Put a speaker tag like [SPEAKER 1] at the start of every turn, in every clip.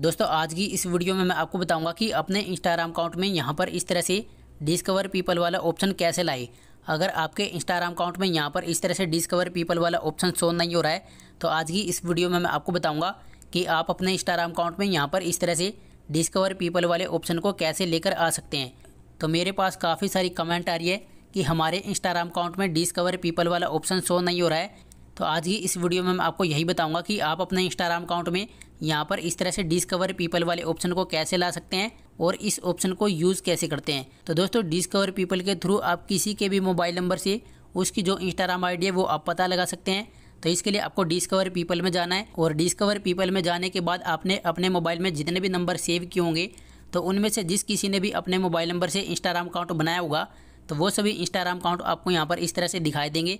[SPEAKER 1] दोस्तों आज की इस वीडियो में मैं आपको बताऊंगा कि अपने इंस्टाग्राम अकाउंट में यहाँ पर इस तरह से डिस्कवर पीपल वाला ऑप्शन कैसे लाए अगर आपके इंस्टाग्राम अकाउंट में यहाँ पर इस तरह से डिस्कवर पीपल वाला ऑप्शन शो नहीं हो रहा है तो आज की इस वीडियो में मैं आपको बताऊँगा कि आप अपने इंस्टाग्राम अकाउंट में यहाँ पर इस तरह से डिस्कवर पीपल वाले ऑप्शन को कैसे लेकर आ सकते हैं तो मेरे पास काफ़ी सारी कमेंट आ रही है कि हमारे इंस्टाग्राम अकाउंट में डिस्कवर पीपल वाला ऑप्शन शो नहीं हो रहा है तो आज की इस वीडियो में मैं आपको यही बताऊंगा कि आप अपने इंस्टाग्राम अकाउंट में यहाँ पर इस तरह से डिस्कवर पीपल वाले ऑप्शन को कैसे ला सकते हैं और इस ऑप्शन को यूज़ कैसे करते हैं तो दोस्तों डिस्कवर पीपल के थ्रू आप किसी के भी मोबाइल नंबर से उसकी जो इंस्टाग्राम आईडी है वो आप पता लगा सकते हैं तो इसके लिए आपको डिस्कवर पीपल में जाना है और डिस्कवर पीपल में जाने के बाद आपने अपने मोबाइल में जितने भी नंबर सेव किए होंगे तो उनमें से जिस किसी ने भी अपने मोबाइल नंबर से इंस्टाग्राम अकाउंट बनाया होगा तो वो सभी इंस्टाग्राम अकाउंट आपको यहाँ पर इस तरह से दिखाई देंगे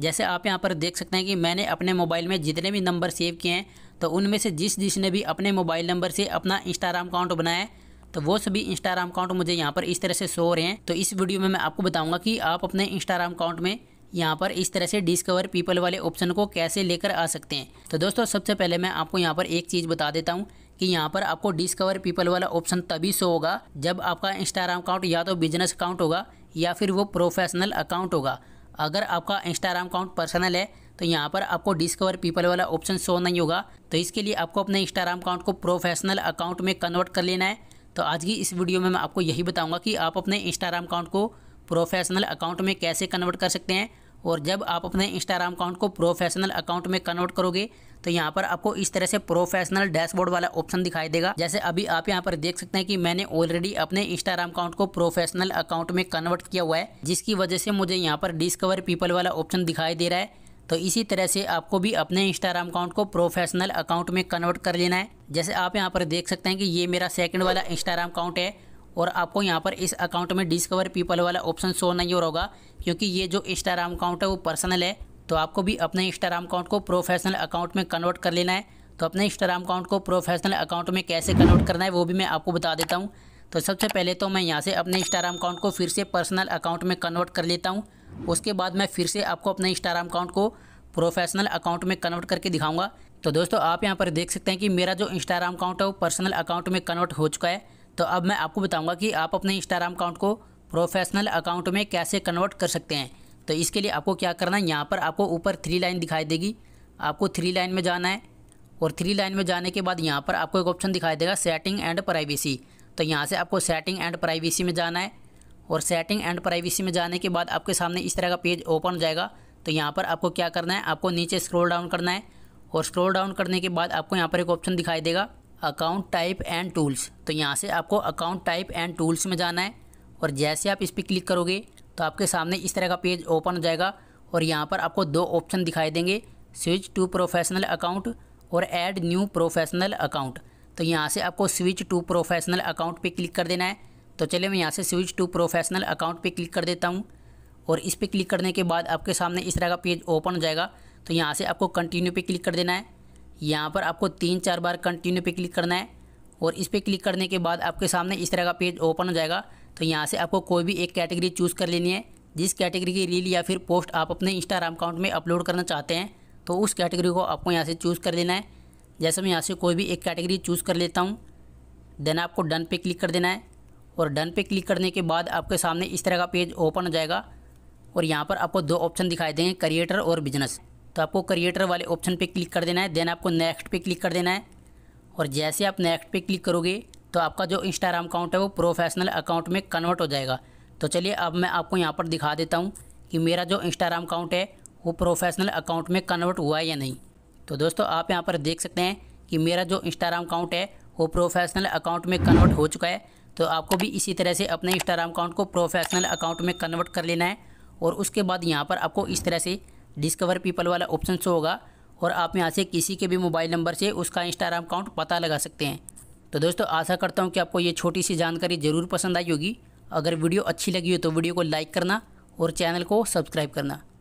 [SPEAKER 1] जैसे आप यहाँ पर देख सकते हैं कि मैंने अपने मोबाइल में जितने भी नंबर सेव किए हैं तो उनमें से जिस जिसने भी अपने मोबाइल नंबर से अपना इंस्टाग्राम अकाउंट बनाया है तो वो सभी इंस्टाग्राम अकाउंट मुझे यहाँ पर इस तरह से शो हो रहे हैं तो इस वीडियो में मैं आपको बताऊँगा कि आप अपने इंस्टाग्राम अकाउंट में यहाँ पर इस तरह से डिस्कवर पीपल वाले ऑप्शन को कैसे लेकर आ सकते हैं तो दोस्तों सबसे पहले मैं आपको यहाँ पर एक चीज़ बता देता हूँ कि यहाँ पर आपको डिस्कवर पीपल वाला ऑप्शन तभी शो होगा जब आपका इंस्टाग्राम अकाउंट या तो बिजनेस अकाउंट होगा या फिर वो प्रोफेशनल अकाउंट होगा अगर आपका इंस्टाग्राम अकाउंट पर्सनल है तो यहाँ पर आपको डिस्कवर पीपल वाला ऑप्शन शो नहीं होगा तो इसके लिए आपको अपने इंस्टाग्राम अकाउंट को प्रोफेशनल अकाउंट में कन्वर्ट कर लेना है तो आज की इस वीडियो में मैं आपको यही बताऊँगा कि आप अपने इंस्टाग्राम अकाउंट को प्रोफेशनल अकाउंट में कैसे कन्वर्ट कर सकते हैं और जब आप अपने इंस्टाग्राम अकाउंट को प्रोफेशनल अकाउंट में कन्वर्ट करोगे तो यहाँ पर आपको इस तरह से प्रोफेशनल डैशबोर्ड वाला ऑप्शन दिखाई देगा जैसे अभी आप यहाँ पर देख सकते हैं कि मैंने ऑलरेडी अपने इंस्टाग्राम अकाउंट को प्रोफेशनल अकाउंट में कन्वर्ट किया हुआ है जिसकी वजह से मुझे यहाँ पर डिस्कवर पीपल वाला ऑप्शन दिखाई दे रहा है तो इसी तरह से आपको भी अपने इंस्टाग्राम अकाउंट को प्रोफेशनल अकाउंट में कन्वर्ट कर लेना है जैसे आप यहाँ पर देख सकते हैं कि ये मेरा सेकंड वाला इंस्टाग्राम अकाउंट है और आपको यहाँ पर इस अकाउंट में डिस्कवर पीपल वाला ऑप्शन शो नहीं हो रहा होगा क्योंकि ये जो इंस्टाग्राम अकाउंट है वो पर्सनल है तो आपको भी अपने इंस्टाग्राम अकाउंट को प्रोफेशनल अकाउंट में कन्वर्ट कर लेना है तो अपने इंस्टाग्राम अकाउंट को प्रोफेशनल अकाउंट में कैसे कन्वर्ट करना है वो भी मैं आपको बता देता हूँ तो सबसे पहले तो मैं यहाँ से अपने इंस्टाग्राम अकाउंट को फिर से पर्सनल अकाउंट में कन्वर्ट कर लेता हूँ उसके बाद मैं फिर से आपको अपने इंस्टाग्राम अकाउंट को प्रोफेशनल अकाउंट में कन्वर्ट करके दिखाऊंगा तो दोस्तों आप यहाँ पर देख सकते हैं कि मेरा जो इंस्टाग्राम अकाउंट है वो पर्सनल अकाउंट में कन्वर्ट हो चुका है तो अब मैं आपको बताऊंगा कि आप अपने इंस्टाग्राम अकाउंट को प्रोफेशनल अकाउंट में कैसे कन्वर्ट कर सकते हैं तो इसके लिए आपको क्या करना है यहाँ पर आपको ऊपर थ्री लाइन दिखाई देगी आपको थ्री लाइन में जाना है और थ्री लाइन में जाने के बाद यहाँ पर आपको एक ऑप्शन दिखाई देगा सेटिंग एंड प्राइवेसी तो यहाँ से आपको सेटिंग एंड प्राइवेसी में जाना है और सेटिंग एंड प्राइवेसी में जाने के बाद आपके सामने इस तरह का पेज ओपन हो जाएगा तो यहाँ पर आपको क्या करना है आपको नीचे स्क्रॉल डाउन करना है और स्क्रॉल डाउन करने के बाद आपको यहाँ पर एक ऑप्शन दिखाई देगा अकाउंट टाइप एंड टूल्स तो यहाँ से आपको अकाउंट टाइप एंड टूल्स में जाना है और जैसे आप इस पर क्लिक करोगे तो आपके सामने इस तरह का पेज ओपन हो जाएगा और यहाँ पर आपको दो ऑप्शन दिखाई देंगे स्विच टू प्रोफेशनल अकाउंट और ऐड न्यू प्रोफेशनल अकाउंट तो यहाँ से आपको स्विच टू प्रोफेशनल अकाउंट पे क्लिक कर देना है तो चलिए मैं यहाँ से स्विच टू प्रोफेशनल अकाउंट पे क्लिक कर देता हूँ और इस पर क्लिक करने के बाद आपके सामने इस तरह का पेज ओपन हो जाएगा तो यहाँ से आपको कंटिन्यू पे क्लिक कर देना है यहाँ पर आपको तीन चार बार कंटिन्यू पे क्लिक करना है और इस पर क्लिक करने के बाद आपके सामने इस तरह का पेज ओपन हो जाएगा तो यहाँ से आपको कोई भी एक कैटेगरी चूज़ कर लेनी है जिस कैटेगरी की रील या फिर पोस्ट आप अपने इंस्टाग्राम अकाउंट में अपलोड करना चाहते हैं तो उस कैटेगरी को आपको यहाँ से चूज़ कर लेना है जैसे मैं यहाँ से कोई भी एक कैटेगरी चूज़ कर लेता हूँ देन आपको डन पे क्लिक कर देना है और डन पे क्लिक करने के बाद आपके सामने इस तरह का पेज ओपन हो जाएगा और यहाँ पर आपको दो ऑप्शन दिखाई देंगे क्रिएटर और बिजनेस तो आपको क्रिएटर वाले ऑप्शन पे क्लिक कर देना है देन आपको नेक्स्ट पे क्लिक कर देना है और जैसे आप नेक्स्ट पे क्लिक करोगे तो आपका जो इंस्टाग्राम अकाउंट है वो प्रोफेशनल अकाउंट में कन्वर्ट हो जाएगा तो चलिए अब मैं आपको यहाँ पर दिखा देता हूँ कि मेरा जो इंस्टाग्राम अकाउंट है वो प्रोफेशनल अकाउंट में कन्वर्ट हुआ है या नहीं तो दोस्तों आप यहाँ पर देख सकते हैं कि मेरा जो इंस्टाग्राम अकाउंट है वो प्रोफेशनल अकाउंट में कन्वर्ट हो चुका है तो आपको भी इसी तरह से अपने इंस्टाग्राम अकाउंट को प्रोफेशनल अकाउंट में कन्वर्ट कर लेना है और उसके बाद यहाँ पर आपको इस तरह से डिस्कवर पीपल वाला ऑप्शन शो होगा और आप यहाँ से किसी के भी मोबाइल नंबर से उसका इंस्टाग्राम अकाउंट पता लगा सकते हैं तो दोस्तों आशा करता हूँ कि आपको ये छोटी सी जानकारी ज़रूर पसंद आई होगी अगर वीडियो अच्छी लगी हो तो वीडियो को लाइक करना और चैनल को सब्सक्राइब करना